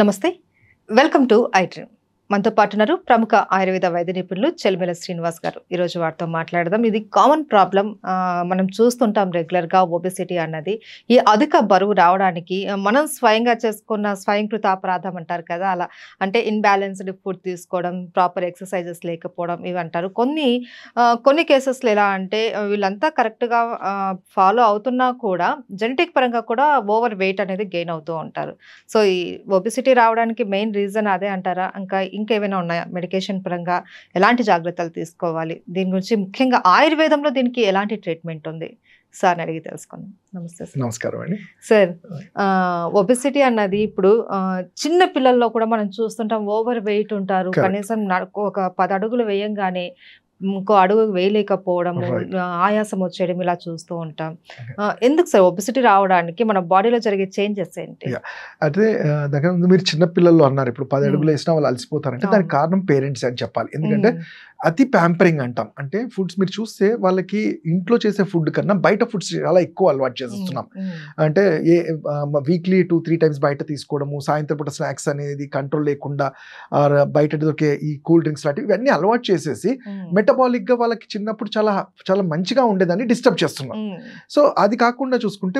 नमस्ते welcome to ईट्रीम మనతో పాటు ఉన్నారు ప్రముఖ ఆయుర్వేద వైద్య నిపుణులు చెల్మెల శ్రీనివాస్ గారు ఈరోజు వారితో మాట్లాడదాం ఇది కామన్ ప్రాబ్లం మనం చూస్తుంటాం రెగ్యులర్గా ఒబెసిటీ అన్నది ఈ అధిక బరువు రావడానికి మనం స్వయంగా చేసుకున్న స్వయంకృత అపరాధం అంటారు కదా అలా అంటే ఇన్బ్యాలెన్స్డ్ ఫుడ్ తీసుకోవడం ప్రాపర్ ఎక్సర్సైజెస్ లేకపోవడం ఇవి అంటారు కొన్ని కొన్ని కేసెస్లో ఎలా అంటే వీళ్ళంతా కరెక్ట్గా ఫాలో అవుతున్నా కూడా జెనెటిక్ పరంగా కూడా ఓవర్ వెయిట్ అనేది గెయిన్ అవుతూ ఉంటారు సో ఈ ఒబెసిటీ రావడానికి మెయిన్ రీజన్ అదే అంటారా ఇంకా ఇంకా ఏమైనా ఉన్నాయా మెడికేషన్ పరంగా ఎలాంటి జాగ్రత్తలు తీసుకోవాలి దీని గురించి ముఖ్యంగా ఆయుర్వేదంలో దీనికి ఎలాంటి ట్రీట్మెంట్ ఉంది సార్ అడిగి తెలుసుకుందాం నమస్తే సార్ నమస్కారం అండి సార్ ఒబెసిటీ అన్నది ఇప్పుడు చిన్న పిల్లల్లో కూడా మనం చూస్తుంటాం ఓవర్ వెయిట్ ఉంటారు కనీసం ఒక పది అడుగులు వేయంగానే ఇంకో అడుగు వేయలేకపోవడము ఆయాసం వచ్చేయడం ఇలా చూస్తూ ఉంటాం ఎందుకు సార్ ఒబిసిటీ రావడానికి మన బాడీలో జరిగే చేంజెస్ ఏంటి అయితే దగ్గర మీరు చిన్నపిల్లలు అన్నారు ఇప్పుడు పది hmm. అడుగులు వేసినా వాళ్ళు అలసిపోతారంటే దానికి కారణం పేరెంట్స్ అని చెప్పాలి ఎందుకంటే hmm. అతి ప్యాంపరింగ్ అంటాం అంటే ఫుడ్స్ మీరు చూస్తే వాళ్ళకి ఇంట్లో చేసే ఫుడ్ కన్నా బయట ఫుడ్స్ చాలా ఎక్కువ అలవాటు చేస్తున్నాం అంటే ఏ వీక్లీ టూ త్రీ టైమ్స్ బయట తీసుకోవడము సాయంత్రం పూట స్నాక్స్ అనేది కంట్రోల్ లేకుండా బయట దొరికే ఈ కూల్ డ్రింక్స్ లాంటివి ఇవన్నీ అలవాటు చేసేసి మెటబాలిక్గా వాళ్ళకి చిన్నప్పుడు చాలా చాలా మంచిగా ఉండేదాన్ని డిస్టర్బ్ చేస్తున్నాం సో అది కాకుండా చూసుకుంటే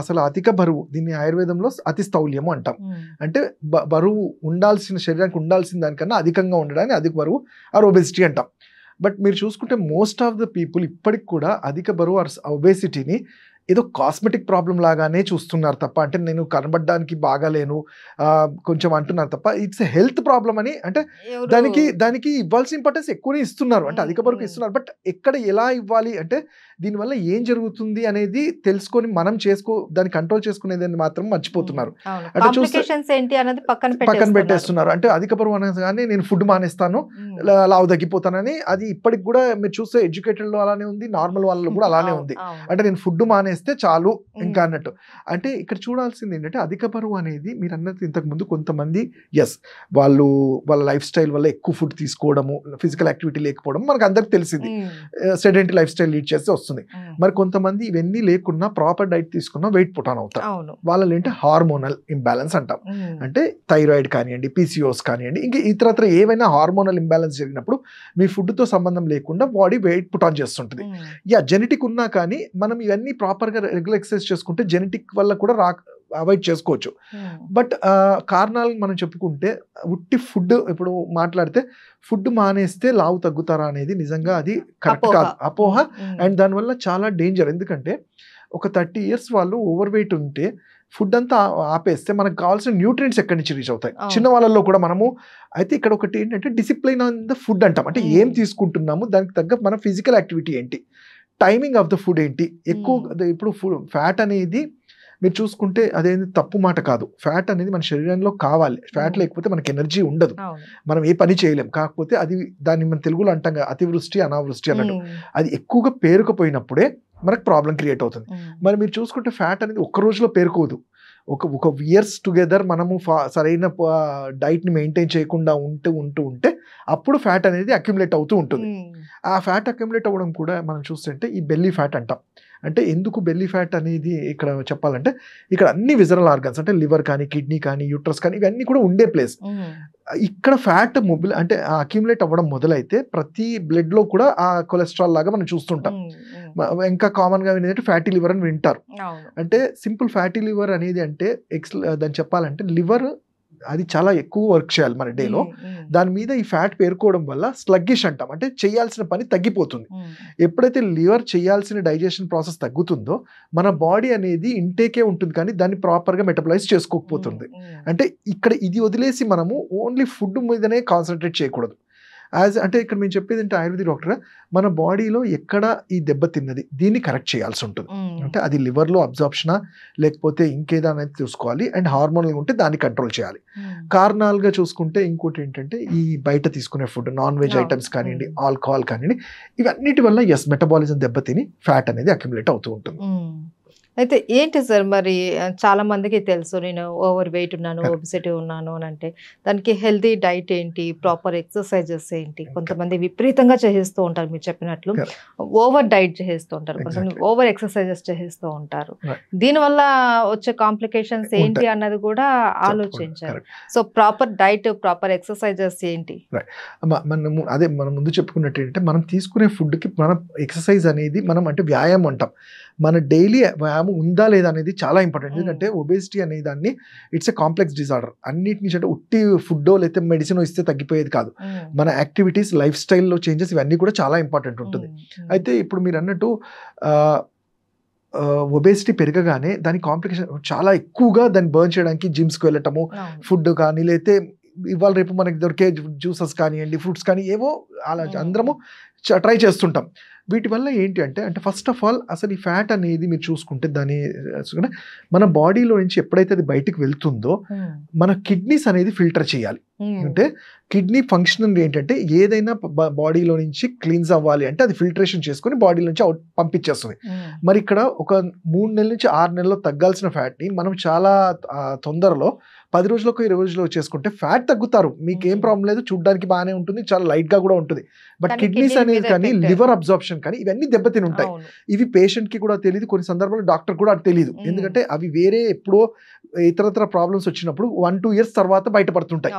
అసలు అధిక బరువు దీన్ని ఆయుర్వేదంలో అతి స్థౌల్యము అంటాం అంటే బరువు ఉండాల్సిన శరీరానికి ఉండాల్సిన దానికన్నా అధికంగా ఉండడానికి అధిక బరువు ఆ ఒబెసిటీ అంటాం బట్ మీరు చూసుకుంటే మోస్ట్ ఆఫ్ ద పీపుల్ ఇప్పటికి కూడా అధిక బరువు ఆర్ ఒబేసిటీని ఏదో కాస్మెటిక్ ప్రాబ్లం లాగానే చూస్తున్నారు తప్ప అంటే నేను కనబడడానికి బాగాలేను కొంచెం అంటున్నారు తప్ప ఇట్స్ హెల్త్ ప్రాబ్లం అని అంటే దానికి దానికి ఇవ్వాల్సిన ఇంపార్టెన్స్ ఎక్కువనే ఇస్తున్నారు అంటే అధిక వరకు ఇస్తున్నారు బట్ ఎక్కడ ఎలా ఇవ్వాలి అంటే దీనివల్ల ఏం జరుగుతుంది అనేది తెలుసుకొని మనం చేసుకో దాన్ని కంట్రోల్ చేసుకునేది మాత్రం మర్చిపోతున్నారు అంటే చూస్తే పక్కన పెట్టేస్తున్నారు అంటే అధిక బరువు అనగానే నేను ఫుడ్ మానేస్తాను లావు తగ్గిపోతానని అది ఇప్పటికి కూడా మీరు చూస్తే ఎడ్యుకేటెడ్ లో అలానే ఉంది నార్మల్ వాళ్ళు కూడా అలానే ఉంది అంటే నేను ఫుడ్ మానే వేస్తే చాలు ఇంకా అన్నట్టు అంటే ఇక్కడ చూడాల్సింది ఏంటంటే అధిక బరువు అనేది మీరు అన్నది ఇంతకుముందు కొంతమంది ఎస్ వాళ్ళు వాళ్ళ లైఫ్ స్టైల్ వల్ల ఎక్కువ ఫుడ్ తీసుకోవడము ఫిజికల్ యాక్టివిటీ లేకపోవడం మనకు అందరికి తెలిసింది సెడెంటరీ లైఫ్ స్టైల్ లీడ్ చేస్తే వస్తుంది మరి కొంతమంది ఇవన్నీ లేకున్నా ప్రాపర్ డైట్ తీసుకున్నా వెయిట్ పుటాన్ అవుతారు వాళ్ళు ఏంటంటే హార్మోనల్ ఇంబ్యాలెన్స్ అంటాం అంటే థైరాయిడ్ కానివ్వండి పీసీఓస్ కానివ్వండి ఇంకా ఇతరత్ర ఏవైనా హార్మోనల్ ఇంబ్యాలెన్స్ జరిగినప్పుడు మీ ఫుడ్తో సంబంధం లేకుండా బాడీ వెయిట్ పుటాన్ చేస్తుంటుంది యా జెనెటిక్ ఉన్నా కానీ మనం ఇవన్నీ ప్రాపర్ ప్రాపర్గా రెగ్యులర్ ఎక్సర్సైజ్ చేసుకుంటే జెనెటిక్ వల్ల కూడా రా అవాయిడ్ చేసుకోవచ్చు hmm. బట్ కారణాలు మనం చెప్పుకుంటే ఉట్టి ఫుడ్ ఇప్పుడు మాట్లాడితే ఫుడ్ మానేస్తే లావు తగ్గుతారా అనేది నిజంగా అది కరెక్ట్ కాదు అపోహ hmm. అండ్ దానివల్ల చాలా డేంజర్ ఎందుకంటే ఒక థర్టీ ఇయర్స్ వాళ్ళు ఓవర్ వెయిట్ ఉంటే ఫుడ్ అంతా ఆపేస్తే మనకు కావాల్సిన న్యూట్రియంట్స్ ఎక్కడి నుంచి రీచ్ అవుతాయి చిన్న వాళ్ళల్లో కూడా మనము అయితే ఇక్కడ ఒకటి ఏంటంటే డిసిప్లైన్ ఆన్ ద ఫుడ్ అంటాం అంటే hmm. ఏం తీసుకుంటున్నాము దానికి తగ్గ మన ఫిజికల్ యాక్టివిటీ ఏంటి టైమింగ్ ఆఫ్ ద ఫుడ్ ఏంటి ఎక్కువ ఇప్పుడు ఫుడ్ ఫ్యాట్ అనేది మీరు చూసుకుంటే అదేంది తప్పు మాట కాదు ఫ్యాట్ అనేది మన శరీరంలో కావాలి ఫ్యాట్ లేకపోతే మనకి ఎనర్జీ ఉండదు మనం ఏ పని చేయలేం కాకపోతే అది దాన్ని మన తెలుగులో అంటాం కదా అతివృష్టి అనావృష్టి అన్నట్టు అది ఎక్కువగా పేరుకుపోయినప్పుడే మనకు ప్రాబ్లం క్రియేట్ అవుతుంది మరి మీరు చూసుకుంటే ఫ్యాట్ అనేది ఒక్క రోజులో పేరుకోదు ఒక ఒక ఇయర్స్ టుగెదర్ మనము సరైన డైట్ని మెయింటైన్ చేయకుండా ఉంటూ ఉంటూ ఉంటే అప్పుడు ఫ్యాట్ అనేది అక్యుములేట్ అవుతూ ఉంటుంది hmm. ఆ ఫ్యాట్ అక్యుములేట్ అవ్వడం కూడా మనం చూస్తుంటే ఈ బెల్లీ ఫ్యాట్ అంటాం అంటే ఎందుకు బెల్లీ ఫ్యాట్ అనేది ఇక్కడ చెప్పాలంటే ఇక్కడ అన్ని విజరల్ ఆర్గన్స్ అంటే లివర్ కానీ కిడ్నీ కానీ యూట్రస్ కానీ ఇవన్నీ కూడా ఉండే ప్లేస్ ఇక్కడ ఫ్యాట్ మొబిల్ అంటే అక్యుములేట్ అవ్వడం మొదలైతే ప్రతి లో కూడా ఆ కొలెస్ట్రాల్ లాగా మనం చూస్తుంటాం ఇంకా కామన్గా ఏంటంటే ఫ్యాటీ లివర్ అని వింటారు అంటే సింపుల్ ఫ్యాటీ లివర్ అనేది అంటే ఎక్స్ దాన్ని చెప్పాలంటే లివర్ అది చాలా ఎక్కువ వర్క్ చేయాలి మన డేలో దాని మీద ఈ ఫ్యాట్ పేరుకోవడం వల్ల స్లగ్గిష్ అంటాం అంటే చేయాల్సిన పని తగ్గిపోతుంది ఎప్పుడైతే లివర్ చేయాల్సిన డైజెషన్ ప్రాసెస్ తగ్గుతుందో మన బాడీ అనేది ఇంటేకే ఉంటుంది కానీ దాన్ని ప్రాపర్గా మెటబలైజ్ చేసుకోకపోతుంది అంటే ఇక్కడ ఇది వదిలేసి మనము ఓన్లీ ఫుడ్ మీదనే కాన్సన్ట్రేట్ చేయకూడదు యాజ్ అంటే ఇక్కడ మేము చెప్పేది అంటే ఆయుర్వేదిక్ డాక్టర్ మన బాడీలో ఎక్కడ ఈ దెబ్బ తిన్నది దీన్ని కరెక్ట్ చేయాల్సి ఉంటుంది అంటే అది లివర్లో అబ్జార్ప్షనా లేకపోతే ఇంకేదైనా చూసుకోవాలి అండ్ హార్మోనల్గా ఉంటే దాన్ని కంట్రోల్ చేయాలి కారణాలుగా చూసుకుంటే ఇంకోటి ఏంటంటే ఈ బయట తీసుకునే ఫుడ్ నాన్ వెజ్ ఐటమ్స్ కానివ్వండి ఆల్కహాల్ కానివ్వండి ఇవన్నిటి వల్ల ఎస్ మెటబాలిజం దెబ్బతిని ఫ్యాట్ అనేది అక్యుములేట్ అవుతూ ఉంటుంది అయితే ఏంటి సార్ మరి చాలా మందికి తెలుసు నేను ఓవర్ వెయిట్ ఉన్నాను ఒబిసిటీ ఉన్నాను అని అంటే దానికి హెల్దీ డైట్ ఏంటి ప్రాపర్ ఎక్సర్సైజెస్ ఏంటి కొంతమంది విపరీతంగా చేసేస్తూ ఉంటారు మీరు చెప్పినట్లు ఓవర్ డైట్ చేసేస్తూ ఉంటారు కొంతమంది ఓవర్ ఎక్సర్సైజెస్ చేసేస్తూ ఉంటారు దీనివల్ల వచ్చే కాంప్లికేషన్స్ ఏంటి అన్నది కూడా ఆలోచించారు so proper diet proper exercises ఏంటి అదే మనం ముందు చెప్పుకున్నట్టు ఏంటంటే మనం తీసుకునే ఫుడ్కి మనం ఎక్సర్సైజ్ అనేది మనం అంటే వ్యాయామం అంటాం మన డైలీ వ్యాయామం ఉందా లేదా అనేది చాలా ఇంపార్టెంట్ ఎందుకంటే ఒబేసిటీ అనే దాన్ని ఇట్స్ ఎ కాంప్లెక్స్ డిజార్డర్ నుంచి అంటే ఉట్టి ఫుడ్ లేకపోతే మెడిసిన్ ఇస్తే తగ్గిపోయేది కాదు మన యాక్టివిటీస్ లైఫ్ స్టైల్లో చేంజెస్ ఇవన్నీ కూడా చాలా ఇంపార్టెంట్ ఉంటుంది అయితే ఇప్పుడు మీరు అన్నట్టు ఒబేసిటీ పెరగగానే దాని కాంప్లికేషన్ చాలా ఎక్కువగా దాన్ని బర్న్ చేయడానికి జిమ్స్కి వెళ్ళటము ఫుడ్ కానీ లేతే ఇవాళ రేపు మనకి దొరికే జ్యూసెస్ కానివ్వండి ఫ్రూట్స్ కానీ ఏవో అలా అందరము ట్రై చేస్తుంటాం వీటి వల్ల ఏంటి అంటే అంటే ఫస్ట్ ఆఫ్ ఆల్ అసలు ఈ ఫ్యాట్ అనేది మీరు చూసుకుంటే దాని మన బాడీలో నుంచి ఎప్పుడైతే అది బయటకు వెళ్తుందో మన కిడ్నీస్ అనేది ఫిల్టర్ చేయాలి అంటే కిడ్నీ ఫంక్షన్ ఏంటంటే ఏదైనా బాడీలో నుంచి క్లీన్స్ అవ్వాలి అంటే అది ఫిల్టరేషన్ చేసుకుని బాడీ నుంచి అవుట్ పంపించేస్తుంది మరి ఇక్కడ ఒక మూడు నెలల నుంచి ఆరు నెలల్లో తగ్గాల్సిన ఫ్యాట్ని మనం చాలా తొందరలో పది రోజులకు ఇరవై రోజుల్లో చేసుకుంటే ఫ్యాట్ తగ్గుతారు మీకు ఏం ప్రాబ్లం లేదు చూడడానికి బాగానే ఉంటుంది చాలా లైట్గా కూడా ఉంటుంది బట్ కిడ్నీస్ అనేది కానీ లివర్ అబ్జార్ప్షన్ కానీ ఇవన్నీ దెబ్బతిని ఉంటాయి ఇవి పేషెంట్కి కూడా తెలియదు కొన్ని సందర్భాల్లో డాక్టర్ కూడా అది తెలియదు ఎందుకంటే అవి వేరే ఎప్పుడో ఇతరత్ర ప్రాబ్లమ్స్ వచ్చినప్పుడు వన్ టూ ఇయర్స్ తర్వాత బయటపడుతుంటాయి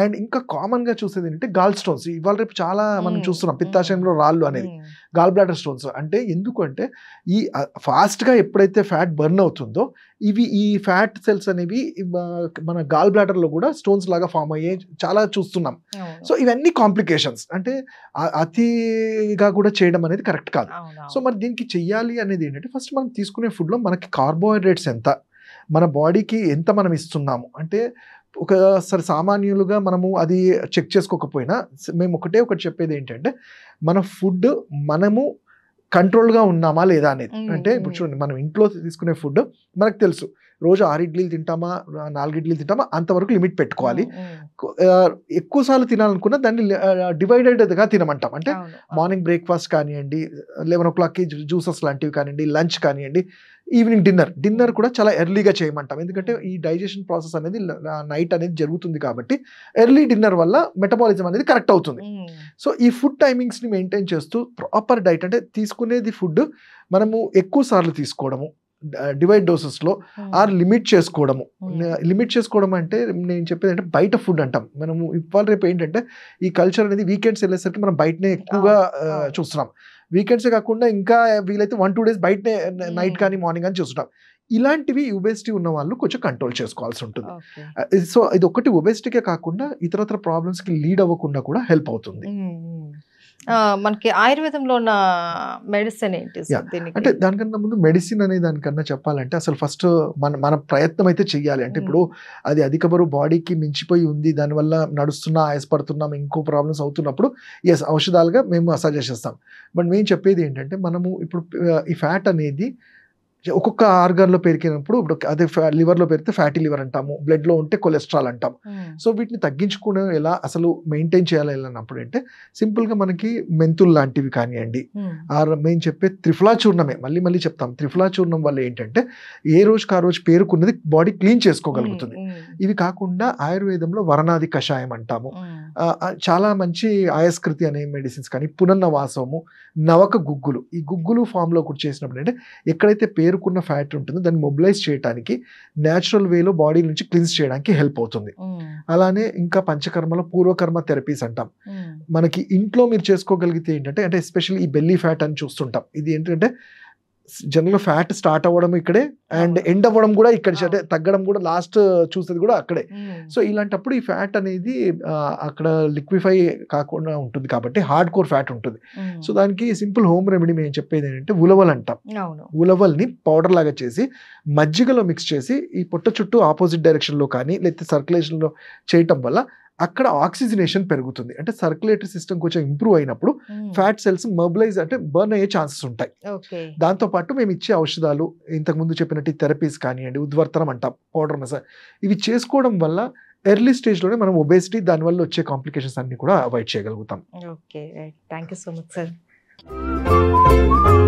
అండ్ ఇంకా కామన్ గా చూసేది ఏంటంటే గాల్ స్టోన్స్ ఇవాళ రేపు చాలా మనం చూస్తున్నాం పిత్తాశయంలో రాళ్ళు అనేది గాల్ బ్లాడర్ స్టోన్స్ అంటే ఎందుకంటే ఈ ఫాస్ట్ గా ఎప్పుడైతే ఫ్యాట్ బర్న్ అవుతుందో ఇవి ఈ ఫ్యాట్ సెల్స్ అనేవి మన గాల్ బ్లాడర్ లో కూడా స్టోన్స్ లాగా ఫామ్ అయ్యే చాలా చూస్తున్నాం సో ఇవన్నీ కాంప్లికేషన్స్ అంటే అతిగా కూడా చేయడం అనేది కరెక్ట్ కాదు సో మరి దీనికి చెయ్యాలి అనేది ఏంటంటే ఫస్ట్ మనం తీసుకునే ఫుడ్లో మనకి కార్బోహైడ్రేట్స్ ఎంత మన బాడీకి ఎంత మనం ఇస్తున్నాము అంటే ఒకసారి సామాన్యులుగా మనము అది చెక్ చేసుకోకపోయినా మేము ఒకటే ఒకటి చెప్పేది ఏంటంటే మన ఫుడ్ మనము కంట్రోల్గా ఉన్నామా లేదా అనేది అంటే ఇప్పుడు చూడండి మనం ఇంట్లో తీసుకునే ఫుడ్ మనకు తెలుసు రోజు ఆరు ఇడ్లీలు తింటామా నాలుగు ఇడ్లీలు తింటామా అంతవరకు లిమిట్ పెట్టుకోవాలి ఎక్కువసార్లు తినాలనుకున్నా దాన్ని డివైడెడ్గా తినమంటాం అంటే మార్నింగ్ బ్రేక్ఫాస్ట్ కానివ్వండి లెవెన్ ఓ క్లాక్కి జ్యూసెస్ లాంటివి కానివ్వండి లంచ్ కానివ్వండి ఈవినింగ్ డిన్నర్ డిన్నర్ hmm. కూడా చాలా ఎర్లీగా చేయమంటాం ఎందుకంటే ఈ డైజెషన్ ప్రాసెస్ అనేది నైట్ అనేది జరుగుతుంది కాబట్టి ఎర్లీ డిన్నర్ వల్ల మెటబాలిజం అనేది కరెక్ట్ అవుతుంది hmm. సో ఈ ఫుడ్ టైమింగ్స్ని మెయింటైన్ చేస్తూ ప్రాపర్ డైట్ అంటే తీసుకునేది ఫుడ్ మనము ఎక్కువ సార్లు తీసుకోవడము డివైడ్ డోసెస్లో hmm. ఆర్ లిమిట్ చేసుకోవడము లిమిట్ చేసుకోవడం అంటే నేను చెప్పేది అంటే బయట ఫుడ్ అంటాం మనము ఇవాళ రేపు ఏంటంటే ఈ కల్చర్ అనేది వీకెండ్స్ వెళ్ళేసరికి మనం బయటనే ఎక్కువగా చూస్తున్నాం వీకెండ్సే కాకుండా ఇంకా వీలైతే వన్ టూ డేస్ బయట hmm. నైట్ కానీ మార్నింగ్ కానీ చూస్తుంటాం ఇలాంటివి ఒబేసిటీ ఉన్న వాళ్ళు కొంచెం కంట్రోల్ చేసుకోవాల్సి ఉంటుంది సో ఇది ఒకటి ఒబేసిటీకే కాకుండా ఇతరత్ర ప్రాబ్లమ్స్కి లీడ్ అవ్వకుండా కూడా హెల్ప్ అవుతుంది hmm, hmm. మనకి ఆయుర్వేదంలో ఉన్న మెడిసిన్ ఏంటి అంటే దానికన్నా ముందు మెడిసిన్ అనే దానికన్నా చెప్పాలంటే అసలు ఫస్ట్ మన మన ప్రయత్నం అయితే చెయ్యాలి అంటే ఇప్పుడు అది అధిక బరువు బాడీకి మించిపోయి ఉంది దానివల్ల నడుస్తున్నా ఆయాసపడుతున్నాం ఇంకో ప్రాబ్లమ్స్ అవుతున్నప్పుడు ఎస్ ఔషధాలుగా మేము సజెస్ట్ చేస్తాం బట్ మేము చెప్పేది ఏంటంటే మనము ఇప్పుడు ఈ ఫ్యాట్ అనేది ఒక్కొక్క లో పెరిగినప్పుడు ఇప్పుడు అదే లివర్లో పెరిగితే ఫ్యాటీ లివర్ అంటాము బ్లడ్ లో ఉంటే కొలెస్ట్రాల్ అంటాము సో వీటిని తగ్గించుకోవడం ఎలా అసలు మెయింటైన్ చేయాలి అన్నప్పుడు అంటే సింపుల్గా మనకి మెంతులు లాంటివి కానివ్వండి ఆర్ మేము చెప్పే త్రిఫలా చూర్ణమే మళ్ళీ మళ్ళీ చెప్తాం త్రిఫలా చూర్ణం వల్ల ఏంటంటే ఏ రోజుకి ఆ రోజు పేరుకున్నది బాడీ క్లీన్ చేసుకోగలుగుతుంది ఇవి కాకుండా ఆయుర్వేదంలో వరణాది కషాయం అంటాము చాలా మంచి ఆయస్కృతి అనే మెడిసిన్స్ కానీ పునర్నవాసము నవక గుగ్గులు ఈ గుగ్గులు ఫామ్లో కూడా చేసినప్పుడు అంటే ఎక్కడైతే పేరు చేరుకున్న ఫ్యాట్ ఉంటుంది దాన్ని మొబిలైజ్ చేయడానికి న్యాచురల్ వేలో బాడీ నుంచి క్లిన్స్ చేయడానికి హెల్ప్ అవుతుంది అలానే ఇంకా పంచకర్మలో పూర్వకర్మ థెరపీస్ అంటాం మనకి ఇంట్లో మీరు చేసుకోగలిగితే ఏంటంటే అంటే ఎస్పెషల్లీ ఈ బెల్లీ ఫ్యాట్ అని చూస్తుంటాం ఇది ఏంటంటే జనరల్ ఫ్యాట్ స్టార్ట్ అవ్వడం ఇక్కడే అండ్ ఎండ్ అవ్వడం కూడా ఇక్కడ అంటే తగ్గడం కూడా లాస్ట్ చూసేది కూడా అక్కడే సో ఇలాంటప్పుడు ఈ ఫ్యాట్ అనేది అక్కడ లిక్విఫై కాకుండా ఉంటుంది కాబట్టి హార్డ్ కోర్ ఫ్యాట్ ఉంటుంది సో దానికి సింపుల్ హోమ్ రెమెడీ మేము చెప్పేది ఏంటంటే ఉలవల్ అంటాం ఉలవల్ని పౌడర్ లాగా చేసి మజ్జిగలో మిక్స్ చేసి ఈ పొట్ట చుట్టూ ఆపోజిట్ డైరెక్షన్లో కానీ లేకపోతే సర్క్యులేషన్లో చేయటం వల్ల అక్కడ ఆక్సిజనేషన్ పెరుగుతుంది అంటే సర్క్యులేటరీ సిస్టమ్ కొంచెం ఇంప్రూవ్ అయినప్పుడు ఫ్యాట్ సెల్స్ మొబిలైజ్ అంటే బర్న్ అయ్యే ఛాన్సెస్ ఉంటాయి దాంతో పాటు మేము ఇచ్చే ఔషధాలు ఇంతకుముందు చెప్పినట్టు థెరపీస్ కానివ్వండి ఉద్వర్తనం అంటాం పౌడర్ మసాజ్ ఇవి చేసుకోవడం వల్ల ఎర్లీ స్టేజ్లోనే మనం ఒబేసిటీ దానివల్ల వచ్చే కాంప్లికేషన్స్ అన్ని కూడా అవాయిడ్ చేయగలుగుతాం okay thank you so much sir